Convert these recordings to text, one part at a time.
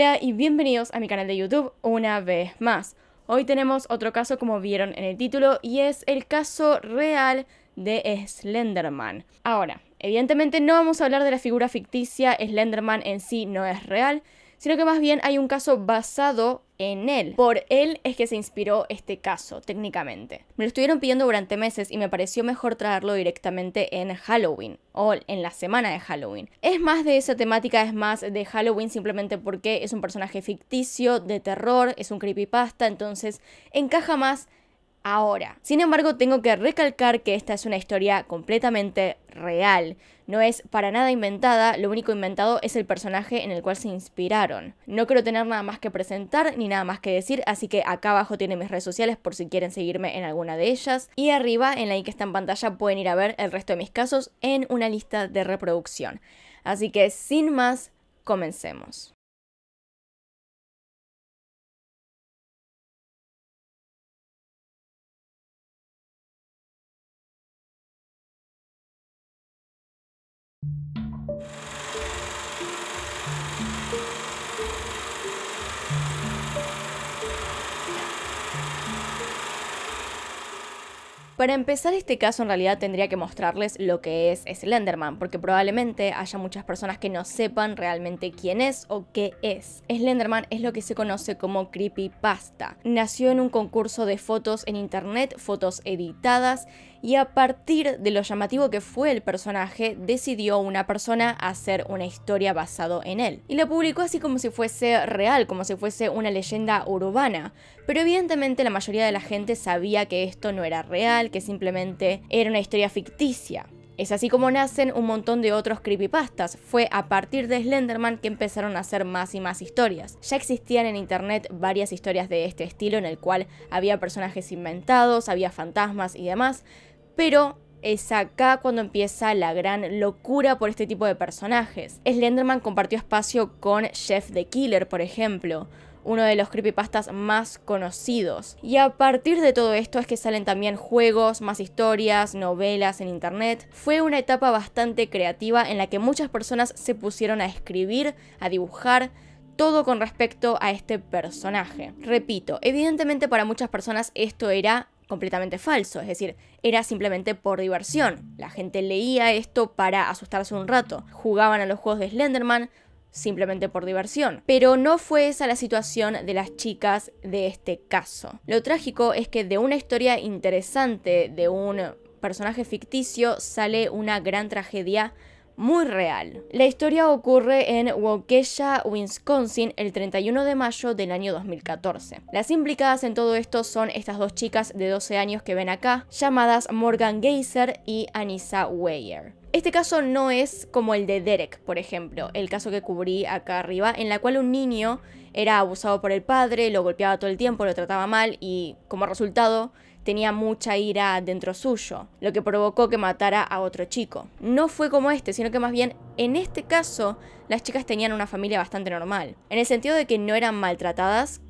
Hola y bienvenidos a mi canal de YouTube una vez más. Hoy tenemos otro caso como vieron en el título y es el caso real de Slenderman. Ahora, evidentemente no vamos a hablar de la figura ficticia, Slenderman en sí no es real, sino que más bien hay un caso basado en él. Por él es que se inspiró este caso, técnicamente. Me lo estuvieron pidiendo durante meses y me pareció mejor traerlo directamente en Halloween o en la semana de Halloween. Es más de esa temática, es más de Halloween simplemente porque es un personaje ficticio, de terror, es un creepypasta, entonces encaja más ahora. Sin embargo, tengo que recalcar que esta es una historia completamente real. No es para nada inventada, lo único inventado es el personaje en el cual se inspiraron. No quiero tener nada más que presentar ni nada más que decir, así que acá abajo tienen mis redes sociales por si quieren seguirme en alguna de ellas. Y arriba, en la que está en pantalla, pueden ir a ver el resto de mis casos en una lista de reproducción. Así que sin más, comencemos. Para empezar este caso en realidad tendría que mostrarles lo que es Slenderman, porque probablemente haya muchas personas que no sepan realmente quién es o qué es. Slenderman es lo que se conoce como creepypasta. Nació en un concurso de fotos en internet, fotos editadas, y a partir de lo llamativo que fue el personaje, decidió una persona hacer una historia basado en él. Y la publicó así como si fuese real, como si fuese una leyenda urbana. Pero evidentemente la mayoría de la gente sabía que esto no era real, que simplemente era una historia ficticia. Es así como nacen un montón de otros creepypastas. Fue a partir de Slenderman que empezaron a hacer más y más historias. Ya existían en internet varias historias de este estilo en el cual había personajes inventados, había fantasmas y demás, pero es acá cuando empieza la gran locura por este tipo de personajes. Slenderman compartió espacio con Jeff the Killer, por ejemplo, uno de los creepypastas más conocidos. Y a partir de todo esto es que salen también juegos, más historias, novelas en internet. Fue una etapa bastante creativa en la que muchas personas se pusieron a escribir, a dibujar, todo con respecto a este personaje. Repito, evidentemente para muchas personas esto era completamente falso, es decir, era simplemente por diversión. La gente leía esto para asustarse un rato, jugaban a los juegos de Slenderman simplemente por diversión. Pero no fue esa la situación de las chicas de este caso. Lo trágico es que de una historia interesante de un personaje ficticio sale una gran tragedia muy real. La historia ocurre en Waukesha, Wisconsin, el 31 de mayo del año 2014. Las implicadas en todo esto son estas dos chicas de 12 años que ven acá, llamadas Morgan Geyser y Anissa Weyer. Este caso no es como el de Derek, por ejemplo, el caso que cubrí acá arriba, en la cual un niño era abusado por el padre, lo golpeaba todo el tiempo, lo trataba mal y como resultado tenía mucha ira dentro suyo, lo que provocó que matara a otro chico. No fue como este, sino que más bien en este caso las chicas tenían una familia bastante normal, en el sentido de que no eran maltratadas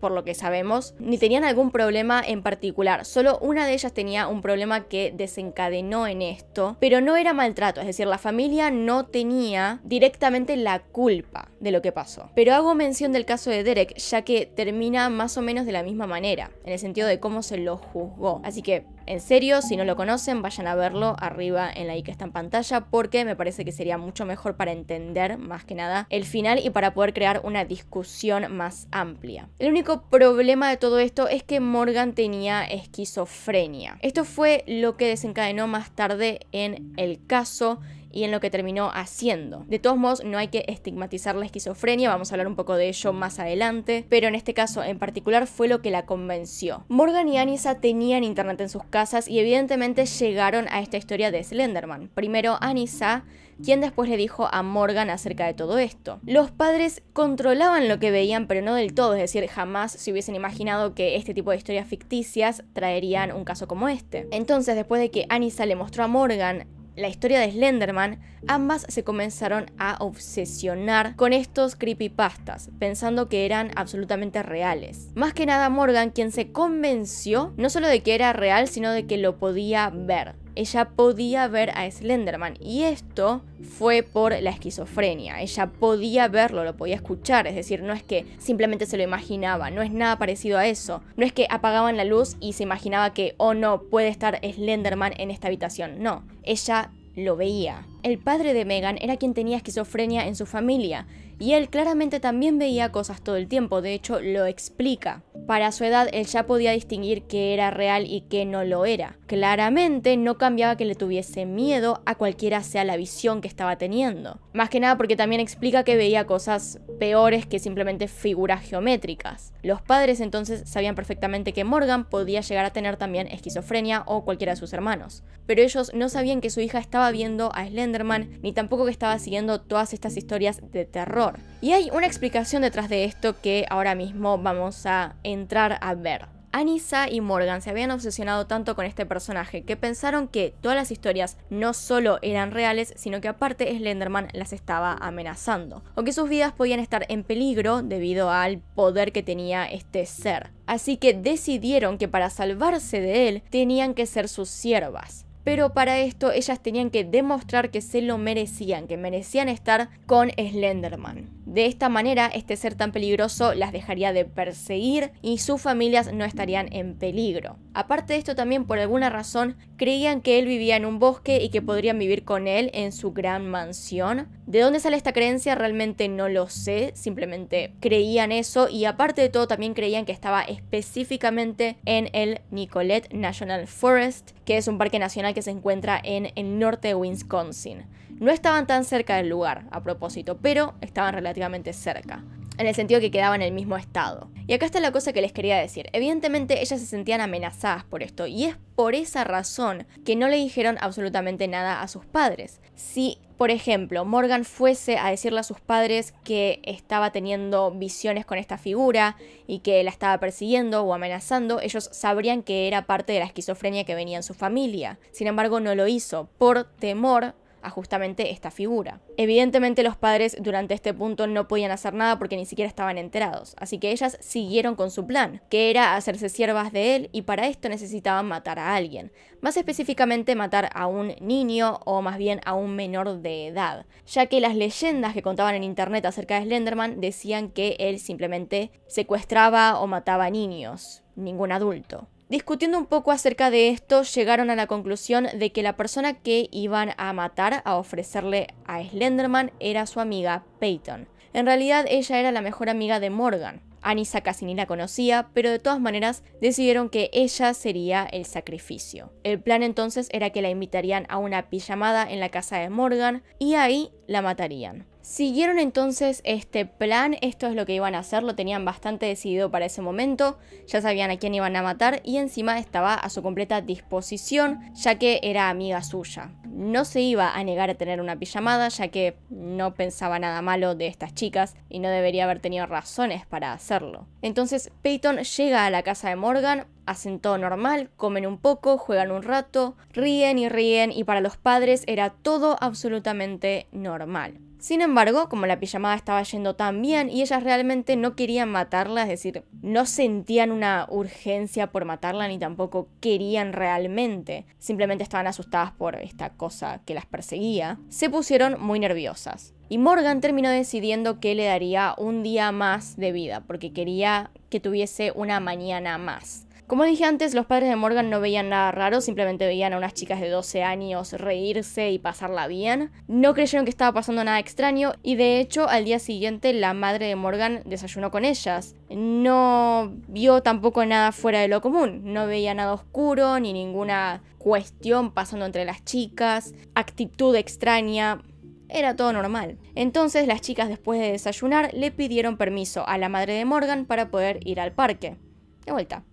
por lo que sabemos, ni tenían algún problema en particular. Solo una de ellas tenía un problema que desencadenó en esto, pero no era maltrato, es decir, la familia no tenía directamente la culpa de lo que pasó. Pero hago mención del caso de Derek, ya que termina más o menos de la misma manera, en el sentido de cómo se lo juzgó. Así que en serio, si no lo conocen, vayan a verlo arriba en la i que está en pantalla porque me parece que sería mucho mejor para entender más que nada el final y para poder crear una discusión más amplia. El único problema de todo esto es que Morgan tenía esquizofrenia. Esto fue lo que desencadenó más tarde en el caso y en lo que terminó haciendo. De todos modos, no hay que estigmatizar la esquizofrenia, vamos a hablar un poco de ello más adelante, pero en este caso en particular fue lo que la convenció. Morgan y Anissa tenían internet en sus casas y evidentemente llegaron a esta historia de Slenderman. Primero Anissa quien después le dijo a Morgan acerca de todo esto. Los padres controlaban lo que veían, pero no del todo, es decir, jamás se hubiesen imaginado que este tipo de historias ficticias traerían un caso como este. Entonces, después de que Anissa le mostró a Morgan la historia de Slenderman, ambas se comenzaron a obsesionar con estos creepypastas, pensando que eran absolutamente reales. Más que nada Morgan, quien se convenció no solo de que era real, sino de que lo podía ver ella podía ver a Slenderman y esto fue por la esquizofrenia. Ella podía verlo, lo podía escuchar, es decir, no es que simplemente se lo imaginaba, no es nada parecido a eso. No es que apagaban la luz y se imaginaba que, oh no, puede estar Slenderman en esta habitación. No, ella lo veía. El padre de Megan era quien tenía esquizofrenia en su familia y él claramente también veía cosas todo el tiempo, de hecho lo explica. Para su edad él ya podía distinguir qué era real y qué no lo era. Claramente no cambiaba que le tuviese miedo a cualquiera sea la visión que estaba teniendo. Más que nada porque también explica que veía cosas peores que simplemente figuras geométricas. Los padres entonces sabían perfectamente que Morgan podía llegar a tener también esquizofrenia o cualquiera de sus hermanos. Pero ellos no sabían que su hija estaba viendo a Slenderman ni tampoco que estaba siguiendo todas estas historias de terror y hay una explicación detrás de esto que ahora mismo vamos a entrar a ver. Anissa y Morgan se habían obsesionado tanto con este personaje que pensaron que todas las historias no solo eran reales, sino que aparte Slenderman las estaba amenazando, o que sus vidas podían estar en peligro debido al poder que tenía este ser. Así que decidieron que para salvarse de él tenían que ser sus siervas pero para esto ellas tenían que demostrar que se lo merecían, que merecían estar con Slenderman. De esta manera, este ser tan peligroso las dejaría de perseguir y sus familias no estarían en peligro. Aparte de esto, también por alguna razón creían que él vivía en un bosque y que podrían vivir con él en su gran mansión. ¿De dónde sale esta creencia? Realmente no lo sé, simplemente creían eso y aparte de todo también creían que estaba específicamente en el Nicolet National Forest, que es un parque nacional que que se encuentra en el norte de Wisconsin. No estaban tan cerca del lugar, a propósito, pero estaban relativamente cerca en el sentido que quedaba en el mismo estado. Y acá está la cosa que les quería decir. Evidentemente ellas se sentían amenazadas por esto y es por esa razón que no le dijeron absolutamente nada a sus padres. Si, por ejemplo, Morgan fuese a decirle a sus padres que estaba teniendo visiones con esta figura y que la estaba persiguiendo o amenazando, ellos sabrían que era parte de la esquizofrenia que venía en su familia. Sin embargo, no lo hizo por temor justamente esta figura. Evidentemente los padres durante este punto no podían hacer nada porque ni siquiera estaban enterados, así que ellas siguieron con su plan, que era hacerse siervas de él y para esto necesitaban matar a alguien, más específicamente matar a un niño o más bien a un menor de edad, ya que las leyendas que contaban en internet acerca de Slenderman decían que él simplemente secuestraba o mataba niños, ningún adulto. Discutiendo un poco acerca de esto, llegaron a la conclusión de que la persona que iban a matar a ofrecerle a Slenderman era su amiga Peyton. En realidad ella era la mejor amiga de Morgan. Anissa casi ni la conocía, pero de todas maneras decidieron que ella sería el sacrificio. El plan entonces era que la invitarían a una pijamada en la casa de Morgan y ahí la matarían. Siguieron entonces este plan, esto es lo que iban a hacer, lo tenían bastante decidido para ese momento, ya sabían a quién iban a matar y encima estaba a su completa disposición, ya que era amiga suya. No se iba a negar a tener una pijamada, ya que no pensaba nada malo de estas chicas y no debería haber tenido razones para hacerlo. Entonces Peyton llega a la casa de Morgan, hacen todo normal, comen un poco, juegan un rato, ríen y ríen y para los padres era todo absolutamente normal. Sin embargo, como la pijamada estaba yendo tan bien y ellas realmente no querían matarla, es decir, no sentían una urgencia por matarla ni tampoco querían realmente, simplemente estaban asustadas por esta cosa que las perseguía, se pusieron muy nerviosas. Y Morgan terminó decidiendo que le daría un día más de vida, porque quería que tuviese una mañana más. Como dije antes, los padres de Morgan no veían nada raro, simplemente veían a unas chicas de 12 años reírse y pasarla bien. No creyeron que estaba pasando nada extraño y de hecho al día siguiente la madre de Morgan desayunó con ellas. No vio tampoco nada fuera de lo común, no veía nada oscuro ni ninguna cuestión pasando entre las chicas, actitud extraña, era todo normal. Entonces las chicas después de desayunar le pidieron permiso a la madre de Morgan para poder ir al parque. De vuelta,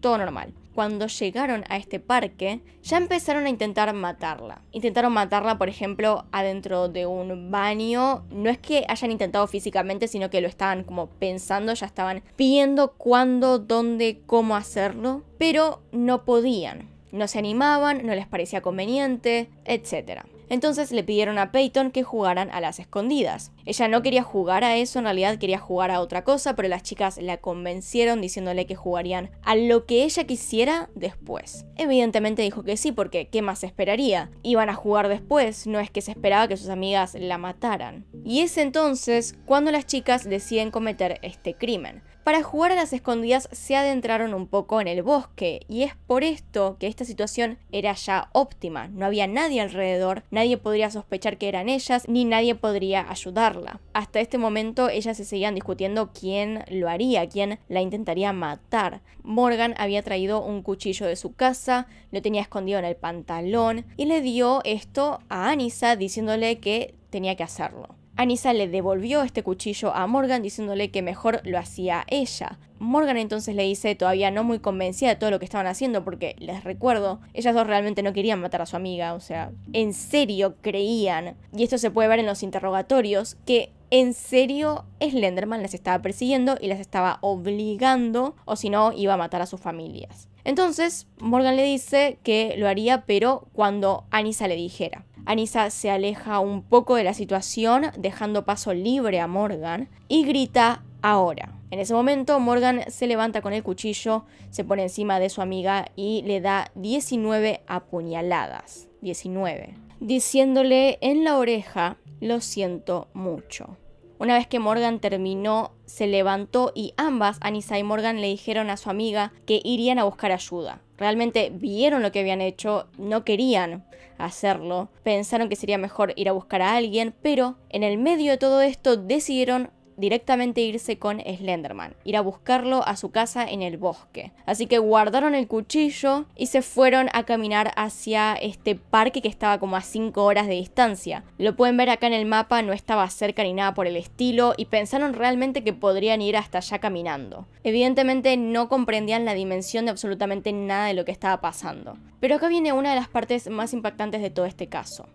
todo normal. Cuando llegaron a este parque, ya empezaron a intentar matarla. Intentaron matarla, por ejemplo, adentro de un baño. No es que hayan intentado físicamente, sino que lo estaban como pensando, ya estaban viendo cuándo, dónde, cómo hacerlo. Pero no podían. No se animaban, no les parecía conveniente, etc. Entonces le pidieron a Peyton que jugaran a las escondidas. Ella no quería jugar a eso, en realidad quería jugar a otra cosa, pero las chicas la convencieron diciéndole que jugarían a lo que ella quisiera después. Evidentemente dijo que sí, porque ¿qué más esperaría? Iban a jugar después, no es que se esperaba que sus amigas la mataran. Y es entonces cuando las chicas deciden cometer este crimen. Para jugar a las escondidas se adentraron un poco en el bosque y es por esto que esta situación era ya óptima. No había nadie alrededor, nadie podría sospechar que eran ellas ni nadie podría ayudarla. Hasta este momento ellas se seguían discutiendo quién lo haría, quién la intentaría matar. Morgan había traído un cuchillo de su casa, lo tenía escondido en el pantalón y le dio esto a Anisa diciéndole que tenía que hacerlo. Anissa le devolvió este cuchillo a Morgan diciéndole que mejor lo hacía ella. Morgan entonces le dice, todavía no muy convencida de todo lo que estaban haciendo, porque les recuerdo, ellas dos realmente no querían matar a su amiga, o sea, en serio creían, y esto se puede ver en los interrogatorios, que en serio Slenderman las estaba persiguiendo y las estaba obligando, o si no, iba a matar a sus familias. Entonces, Morgan le dice que lo haría, pero cuando Anissa le dijera. Anissa se aleja un poco de la situación, dejando paso libre a Morgan, y grita ahora. En ese momento, Morgan se levanta con el cuchillo, se pone encima de su amiga y le da 19 apuñaladas. 19. Diciéndole en la oreja, lo siento mucho. Una vez que Morgan terminó, se levantó y ambas, Anissa y Morgan, le dijeron a su amiga que irían a buscar ayuda. Realmente vieron lo que habían hecho, no querían hacerlo, pensaron que sería mejor ir a buscar a alguien, pero en el medio de todo esto decidieron directamente irse con Slenderman, ir a buscarlo a su casa en el bosque. Así que guardaron el cuchillo y se fueron a caminar hacia este parque que estaba como a 5 horas de distancia. Lo pueden ver acá en el mapa, no estaba cerca ni nada por el estilo y pensaron realmente que podrían ir hasta allá caminando. Evidentemente no comprendían la dimensión de absolutamente nada de lo que estaba pasando. Pero acá viene una de las partes más impactantes de todo este caso.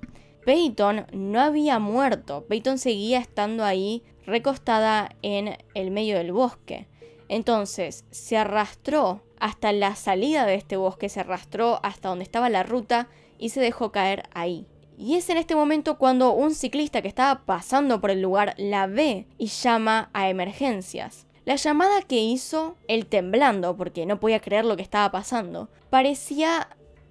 Peyton no había muerto, Peyton seguía estando ahí recostada en el medio del bosque. Entonces se arrastró hasta la salida de este bosque, se arrastró hasta donde estaba la ruta y se dejó caer ahí. Y es en este momento cuando un ciclista que estaba pasando por el lugar la ve y llama a emergencias. La llamada que hizo, el temblando porque no podía creer lo que estaba pasando, parecía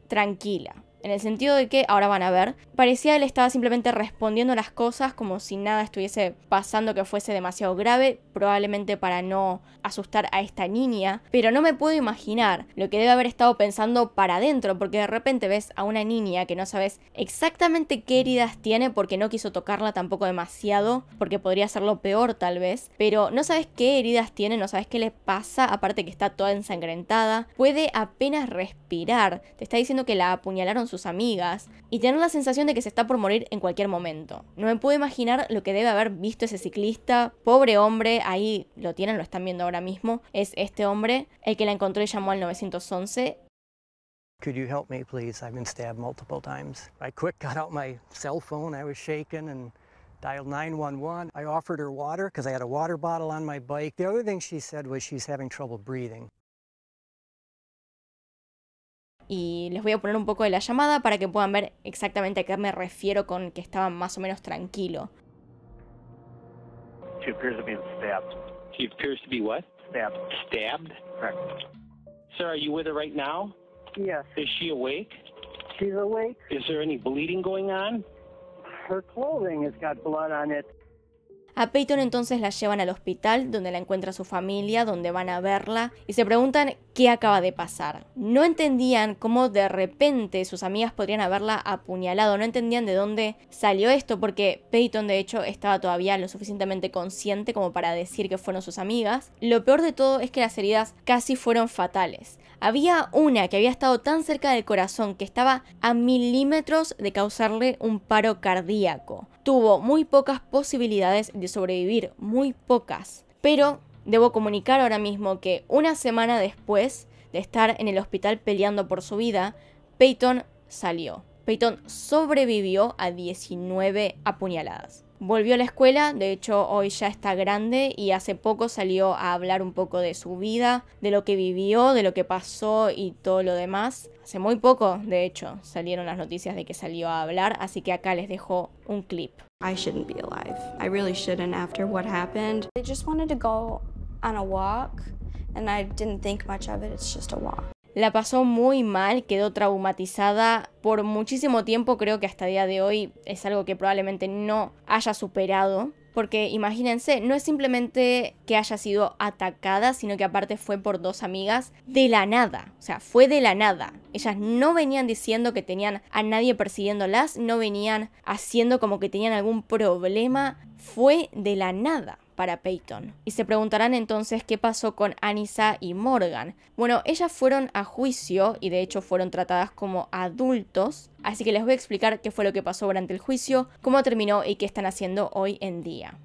tranquila en el sentido de que, ahora van a ver, parecía él estaba simplemente respondiendo las cosas como si nada estuviese pasando que fuese demasiado grave, probablemente para no asustar a esta niña, pero no me puedo imaginar lo que debe haber estado pensando para adentro, porque de repente ves a una niña que no sabes exactamente qué heridas tiene porque no quiso tocarla tampoco demasiado, porque podría lo peor tal vez, pero no sabes qué heridas tiene, no sabes qué le pasa, aparte que está toda ensangrentada, puede apenas respirar, te está diciendo que la apuñalaron sus amigas y tener la sensación de que se está por morir en cualquier momento. No me puedo imaginar lo que debe haber visto ese ciclista, pobre hombre, ahí lo tienen, lo están viendo ahora mismo, es este hombre el que la encontró y llamó al 911 Could you help me, please? I've been stabbed multiple times. I quick got out my cell phone. I was shaking and dialed 911. I offered her water because I had a water bottle on my bike. The other thing she said was she's having trouble breathing y les voy a poner un poco de la llamada para que puedan ver exactamente a qué me refiero con que estaba más o menos tranquilo. She appears to be stabbed. She appears to be what? Stabbed. Stabbed? Correct. Sir, are you with her right now? Yes. Is she awake? She's awake. Is there any bleeding going on? Her clothing has got blood on it. A Peyton entonces la llevan al hospital donde la encuentra su familia, donde van a verla y se preguntan qué acaba de pasar. No entendían cómo de repente sus amigas podrían haberla apuñalado, no entendían de dónde salió esto porque Peyton de hecho estaba todavía lo suficientemente consciente como para decir que fueron sus amigas. Lo peor de todo es que las heridas casi fueron fatales. Había una que había estado tan cerca del corazón que estaba a milímetros de causarle un paro cardíaco tuvo muy pocas posibilidades de sobrevivir, muy pocas. Pero debo comunicar ahora mismo que una semana después de estar en el hospital peleando por su vida, Peyton salió. Peyton sobrevivió a 19 apuñaladas volvió a la escuela, de hecho hoy ya está grande y hace poco salió a hablar un poco de su vida, de lo que vivió, de lo que pasó y todo lo demás. Hace muy poco, de hecho, salieron las noticias de que salió a hablar, así que acá les dejo un clip. I shouldn't be alive. I really shouldn't after what happened. I just wanted to go a walk and I didn't think much of it. It's just a walk. La pasó muy mal, quedó traumatizada por muchísimo tiempo, creo que hasta día de hoy es algo que probablemente no haya superado. Porque imagínense, no es simplemente que haya sido atacada, sino que aparte fue por dos amigas de la nada. O sea, fue de la nada. Ellas no venían diciendo que tenían a nadie persiguiéndolas, no venían haciendo como que tenían algún problema. Fue de la nada para Peyton. Y se preguntarán entonces qué pasó con Anissa y Morgan. Bueno, ellas fueron a juicio y de hecho fueron tratadas como adultos, así que les voy a explicar qué fue lo que pasó durante el juicio, cómo terminó y qué están haciendo hoy en día.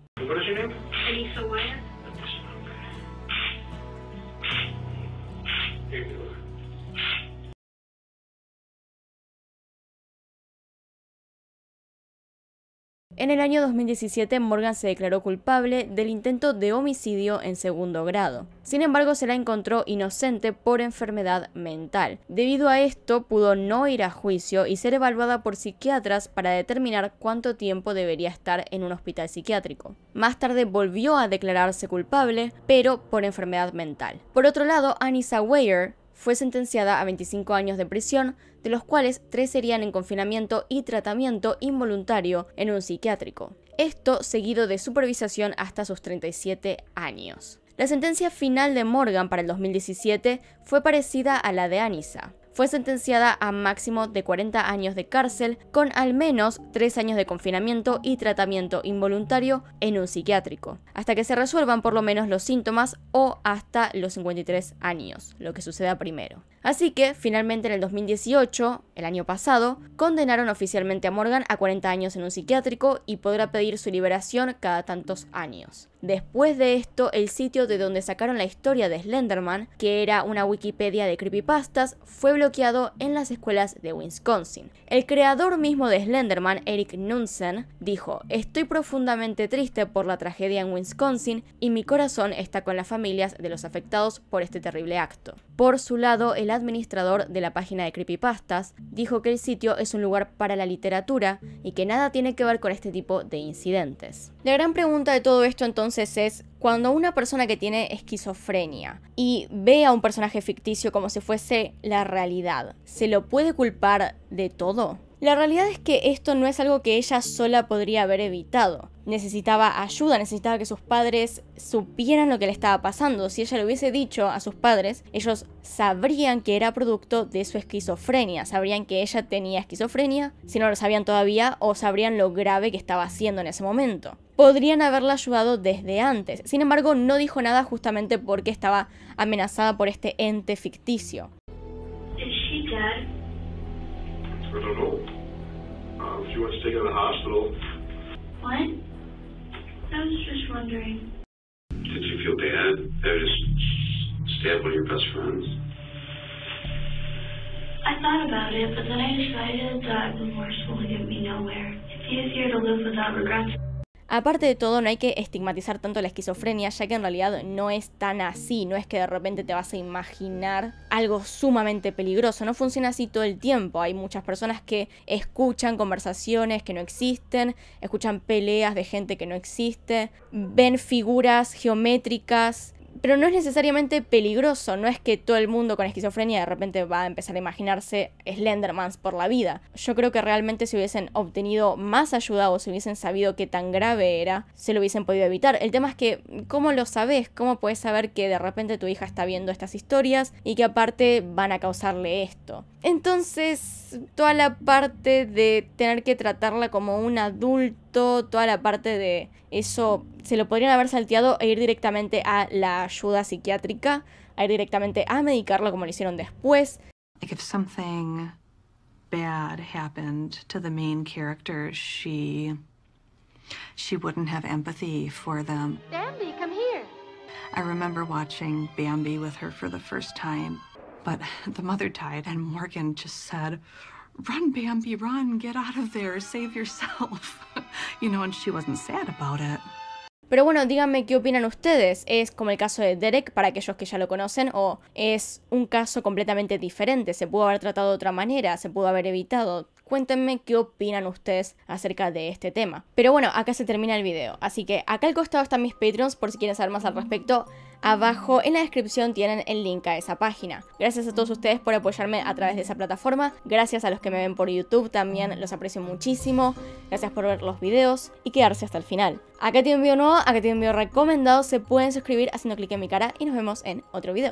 En el año 2017, Morgan se declaró culpable del intento de homicidio en segundo grado. Sin embargo, se la encontró inocente por enfermedad mental. Debido a esto, pudo no ir a juicio y ser evaluada por psiquiatras para determinar cuánto tiempo debería estar en un hospital psiquiátrico. Más tarde volvió a declararse culpable, pero por enfermedad mental. Por otro lado, Anissa Weyer fue sentenciada a 25 años de prisión, de los cuales 3 serían en confinamiento y tratamiento involuntario en un psiquiátrico. Esto seguido de supervisación hasta sus 37 años. La sentencia final de Morgan para el 2017 fue parecida a la de Anissa fue sentenciada a máximo de 40 años de cárcel con al menos 3 años de confinamiento y tratamiento involuntario en un psiquiátrico, hasta que se resuelvan por lo menos los síntomas o hasta los 53 años, lo que suceda primero. Así que, finalmente en el 2018, el año pasado, condenaron oficialmente a Morgan a 40 años en un psiquiátrico y podrá pedir su liberación cada tantos años. Después de esto, el sitio de donde sacaron la historia de Slenderman, que era una Wikipedia de creepypastas, fue bloqueado en las escuelas de Wisconsin. El creador mismo de Slenderman, Eric Nunsen, dijo, Estoy profundamente triste por la tragedia en Wisconsin y mi corazón está con las familias de los afectados por este terrible acto. Por su lado, el administrador de la página de Creepypastas dijo que el sitio es un lugar para la literatura y que nada tiene que ver con este tipo de incidentes. La gran pregunta de todo esto entonces es, cuando una persona que tiene esquizofrenia y ve a un personaje ficticio como si fuese la realidad, ¿se lo puede culpar de todo? La realidad es que esto no es algo que ella sola podría haber evitado. Necesitaba ayuda, necesitaba que sus padres supieran lo que le estaba pasando. Si ella le hubiese dicho a sus padres, ellos sabrían que era producto de su esquizofrenia, sabrían que ella tenía esquizofrenia, si no lo sabían todavía, o sabrían lo grave que estaba haciendo en ese momento. Podrían haberla ayudado desde antes. Sin embargo, no dijo nada justamente porque estaba amenazada por este ente ficticio. I don't know. Um, if you want to take her to the hospital. What? I was just wondering. Did you feel bad? I just stabbed one of your best friends. I thought about it, but then I decided that remorseful would get me nowhere. It's easier to live without regrets. Aparte de todo, no hay que estigmatizar tanto la esquizofrenia, ya que en realidad no es tan así, no es que de repente te vas a imaginar algo sumamente peligroso, no funciona así todo el tiempo. Hay muchas personas que escuchan conversaciones que no existen, escuchan peleas de gente que no existe, ven figuras geométricas pero no es necesariamente peligroso, no es que todo el mundo con esquizofrenia de repente va a empezar a imaginarse Slendermans por la vida. Yo creo que realmente si hubiesen obtenido más ayuda o si hubiesen sabido qué tan grave era, se lo hubiesen podido evitar. El tema es que, ¿cómo lo sabes? ¿Cómo puedes saber que de repente tu hija está viendo estas historias y que aparte van a causarle esto? Entonces, toda la parte de tener que tratarla como un adulto, toda la parte de eso se lo podrían haber salteado e ir directamente a la ayuda psiquiátrica, a ir directamente a medicarlo como lo hicieron después. Si if something bad happened to the main character, she she wouldn't have empathy for them. Bambi, come here. I remember watching Bambi with her for the first time, but the mother y and Morgan just said, "Run Bambi, run, get out of there, save yourself." Pero bueno, díganme qué opinan ustedes. ¿Es como el caso de Derek para aquellos que ya lo conocen o es un caso completamente diferente? ¿Se pudo haber tratado de otra manera? ¿Se pudo haber evitado? Cuéntenme qué opinan ustedes acerca de este tema. Pero bueno, acá se termina el video. Así que acá al costado están mis Patreons por si quieren saber más al respecto. Abajo en la descripción tienen el link a esa página. Gracias a todos ustedes por apoyarme a través de esa plataforma. Gracias a los que me ven por YouTube también, los aprecio muchísimo. Gracias por ver los videos y quedarse hasta el final. Acá tienen un video nuevo, acá tienen un video recomendado. Se pueden suscribir haciendo clic en mi cara y nos vemos en otro video.